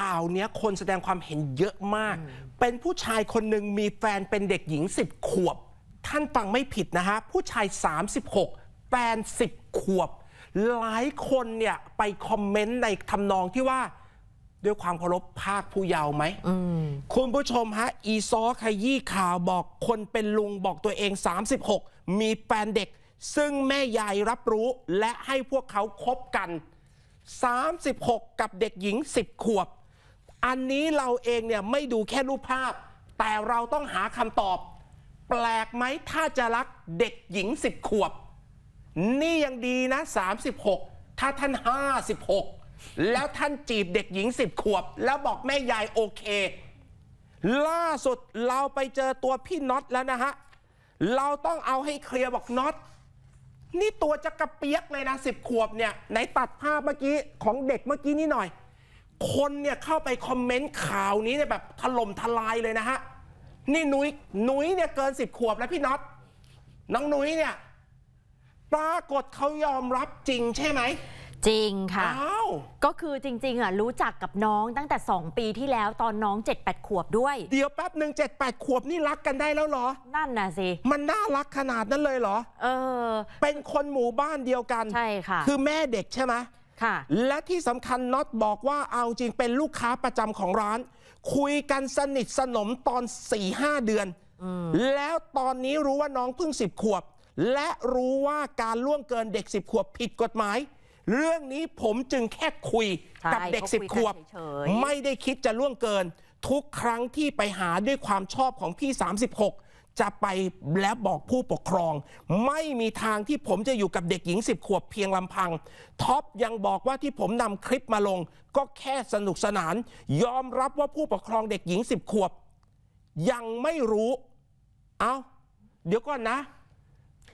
ข่าวเนี้ยคนแสดงความเห็นเยอะมาก เป็นผู้ชายคนหนึ่งมีแฟนเป็นเด็กหญิง 10 ขวบ ท่านฟังไม่ผิดนะฮะ ผู้ชาย 36 แฟน 10 ขวบ หลายคนเนี่ย ไปคอมเมนต์ในทำนองที่ว่าด้วยความเคารพภาคผู้เยาว์ไหมมคุณผู้ชมฮะ อีซอขยี้ข่าวบอกคนเป็นลุงบอกตัวเอง 36 มีแฟนเด็ก ซึ่งแม่ยายรับรู้และให้พวกเขาคบกัน 36 กับเด็กหญิง10ขวบอันนี้เราเองเนี่ยไม่ดูแค่รูปภาพ แต่เราต้องหาคำตอบ แปลกไหมถ้าจะรักเด็กหญิง 10ขวบนี่ยังดีนะ 36 ถ้าท่าน 56 แล้วท่านจีบเด็กหญิง 10ขวบ แล้วบอกแม่ยายโอเค ล่าสุดเราไปเจอตัวพี่น็อตแล้วนะฮะ เราต้องเอาให้เคลียร์บอกน็อต นี่ตัวจะกระเปียกเลยนะ 10 ขวบเนี่ยไหนตัดภาพเมื่อกี้ ของเด็กเมื่อกี้นี่หน่อยคนเนี่ยเข้าไปคอมเมนต์ข่าวนี้เนี่ยแบบถล่มทลายเลยนะฮะ นี่นุย้ยนุ้ยเนี่ยเกินสิบขวบแล้วพี่น็อตน้องนุ้ยเนี่ย ปรากฏเขายอมรับจริงใช่ไหม จริงค่ะก็คือจริง ๆอ่ะรู้จักกับน้องตั้งแต่ 2 ปีที่แล้วตอนน้อง 7 8 ขวบด้วย เดี๋ยวแป๊บหนึ่งปดขวบนี่รักกันได้แล้วเหรอ นั่นน่ะสิ มันน่ารักขนาดนั้นเลยเหรอ เออ เป็นคนหมู่บ้านเดียวกันใช่ค่ะ คือแม่เด็กใช่ไหมและที่สำคัญน็อตบอกว่าเอาจริงเป็นลูกค้าประจำของร้าน คุยกันสนิทสนมตอน4ี่ห้าเดือนอแล้วตอนนี้รู้ว่าน้องเพิ่งสิบขวบ และรู้ว่าการล่วงเกินเด็กสิบขวบผิดกฎหมาย เรื่องนี้ผมจึงแค่คุยกับเด็กสิบขวบไม่ได้คิดจะล่วงเกิน ทุกครั้งที่ไปหาด้วยความชอบของพี่ 36จะไปและบอกผู้ปกครอง ไม่มีทางที่ผมจะอยู่กับเด็กหญิง10ขวบเพียงลำพัง ท็อปยังบอกว่าที่ผมนำคลิปมาลง ก็แค่สนุกสนาน ยอมรับว่าผู้ปกครองเด็กหญิง10ขวบ ยังไม่รู้ เอา้า เดี๋ยวก่อนนะ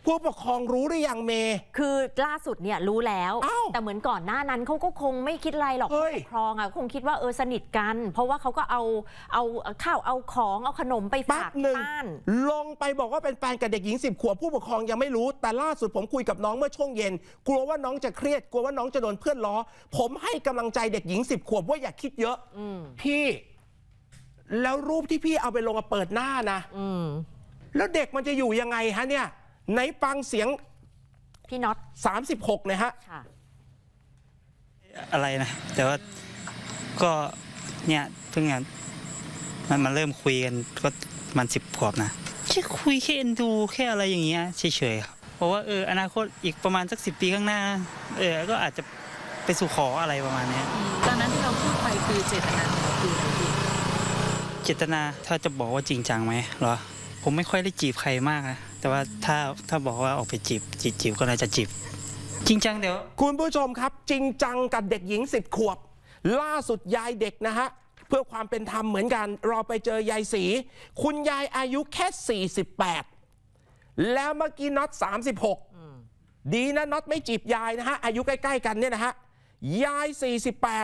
ผู้ปกครองรู้หรือยังเม คือล่าสุดเนี่ยรู้แล้ว แต่เหมือนก่อนหน้านั้นเขาก็คงไม่คิดอะไรหรอกผู้ปกครองอ่ะคงคิดว่าเออสนิทกันเพราะว่าเขาก็เอาเอาข้าวเอาของเอาขนมไปฝากบ้านลงไปบอกว่าเป็นแฟนกับเด็กหญิง10ขวบผู้ปกครองยังไม่รู้ แต่ล่าสุด ผมคุยกับน้องเมื่อช่วงเย็นกลัวว่าน้องจะเครียดกลัวว่าน้องจะโดนเพื่อนล้อผมให้กำลังใจเด็กหญิง10ขวบว่าอย่าคิดเยอะ อืมพี่แล้วรูปที่พี่เอาไปลงมาเปิดหน้านะอืมแล้วเด็กมันจะอยู่ยังไงฮะ เนี่ยในฟังเสียงพี่น็อตสามสิบหกเนยฮะอะไรนะ แต่ว่าก็เนี่ยเพิ่งมันมันเริ่มคุยกันก็มันสิบขวบนะแค่คุยแค่เอ็นดูแค่อะไรอย่างเงี้ยเฉยๆครับเพราะว่าเอออนาคตอีกประมาณสักสิบปีข้างหน้าเออก็อาจจะไปสู่ขออะไรประมาณนี้ตอนนั้นที่เราพูดไปคือเจตนาคือเจตนาถ้าจะบอกว่าจริงจังไหมเหรอ ผมไม่ค่อยได้จีบใครมากนะแต่ว่าถ้าถ้าบอกว่าออกไปจีบจีบจีบก็น่าจะจีบจริงจังเดี๋ยวคุณผู้ชมครับ จริงจัง กับเด็กหญิงสิบขวบ ล่าสุดยายเด็กนะฮะ เพื่อความเป็นธรรมเหมือนกัน เราไปเจอยายสีคุณยายอายุแค่ 48 แล้วเมื่อกี้น็อต36 ดีนะน็อตไม่จีบยายนะฮะ อายุใกล้ๆ กันเนี่ยนะฮะยาย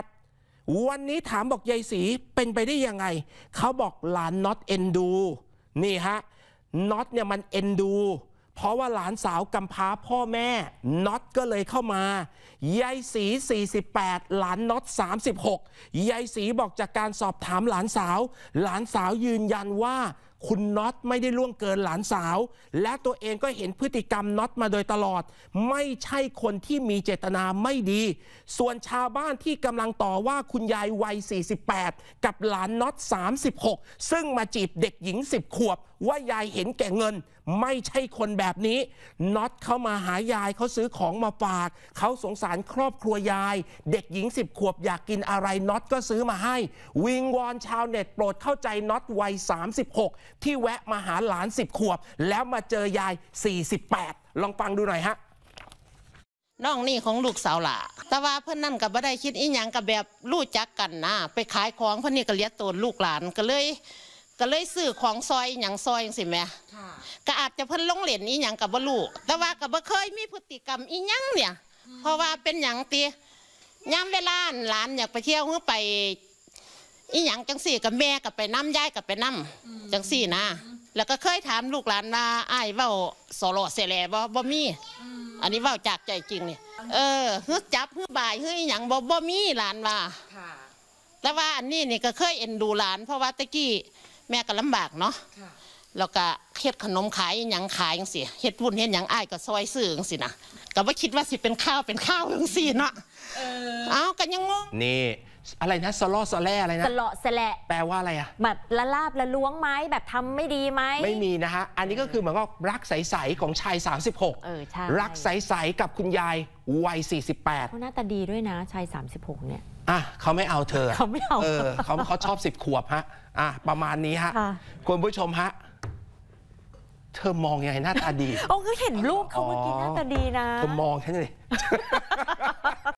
48 วันนี้ถามบอกยายสีเป็นไปได้ยังไงเขาบอกหลานน็อตเอ็นดู นี่ฮะน็อตเนี่ยมันเอ็นดู เพราะว่าหลานสาวกำพร้าพ่อแม่น็อตก็เลยเข้ามา ยายสี 48 หลานน็อต36 ยายสีบอกจากการสอบถามหลานสาว หลานสาวยืนยันว่าคุณน็อตไม่ได้ล่วงเกินหลานสาว และตัวเองก็เห็นพฤติกรรมน็อตมาโดยตลอด ไม่ใช่คนที่มีเจตนาไม่ดี ส่วนชาวบ้านที่กำลังต่อว่าคุณยายวัย 48 กับหลานน็อต 36 ซึ่งมาจีบเด็กหญิง 10 ขวบ ว่ายายเห็นแก่เงิน ไม่ใช่คนแบบนี้น็อตเข้ามาหายายเขาซื้อของมาฝาก เขาสงสารครอบครัวยาย เด็กหญิง 10 ขวบอยากกินอะไรน็อตก็ซื้อมาให้วิงวอนชาวเน็ตโปรดเข้าใจน็อตวัย 36ที่แวะมาหาหลาน 10ขวบ แล้วมาเจอยาย48ลองฟังดูหน่อยฮะน้องนี่ของลูกสาวหล่ะแต่ว่าเพื่อนนั่นกับบ่ได้คิดอีหยังกับแบบรู้จักกันนะไปขายของเพื่อนนี่ก็เลี้ยงตัวลูกหลานก็เลย ก็เลยซื้อของซอยอย่างซอยอย่างสิแม่ก็อาจจะเพิ่นลงเหรียญอีหยังกับบ่ลูกแต่ว่ากับบ่เคยมีพฤติกรรมอีหยังเนี่ย เพราะว่าเป็นอย่างตียามเวลาหลานอยากไปเที่ยวเพื่อไปอีหยังจังสี่กับแม่กับไปน้ำย่ายกับไปน้ำจังสี่นะ แล้วก็เคยถามลูกหลานว่าไอ้ายเบ้าสโลเสแหลบ่บ่มี อันนี้เบ้าจากใจจริงเนี่ยเออฮึยจับฮึยบายฮึยอหยังบ่บ่มีหลานว่าแต่ว่าอันนี้นี่ก็เคยเอ็นดูหลานเพราะว่าตะกี้แม่ก็ลำบากเนาะแล้วก็เฮ็ดขนมขายอหยังขายจังสี่เฮ็ดวุ้นเฮ็ดหยังอ้ายก็ซอยซื้อจังสี่นะก็ว่าคิดว่าสิเป็นข้าวเป็นข้าวจังสี่เนาะเออ เอ้าก็ยังงง นี่อะไรนะสลอสแลอะไรนะสลอสละแปลว่าอะไรอ่ะแบบละลาบละล้วงไหมแบบทำไม่ดีไหมไม่มีนะฮะอันนี้ก็คือเหมือนกับรักใสๆของชาย 36เออใช่รักใสๆกับคุณยายวัยเขาหน้าตาดีด้วยนะ ชาย 36 เนี่ยอ่ะเขาไม่เอาเธอเขาไม่เอาเออเขาเขาชอบสิบขวบฮะอ่ะประมาณนี้ฮะคะคุณผู้ชมฮะเธอมองยังไงหน้าตาดีโอ้ก็เห็นรูปเขาเมื่อกี้หน้าตาดีนะเธอมองฉันเลย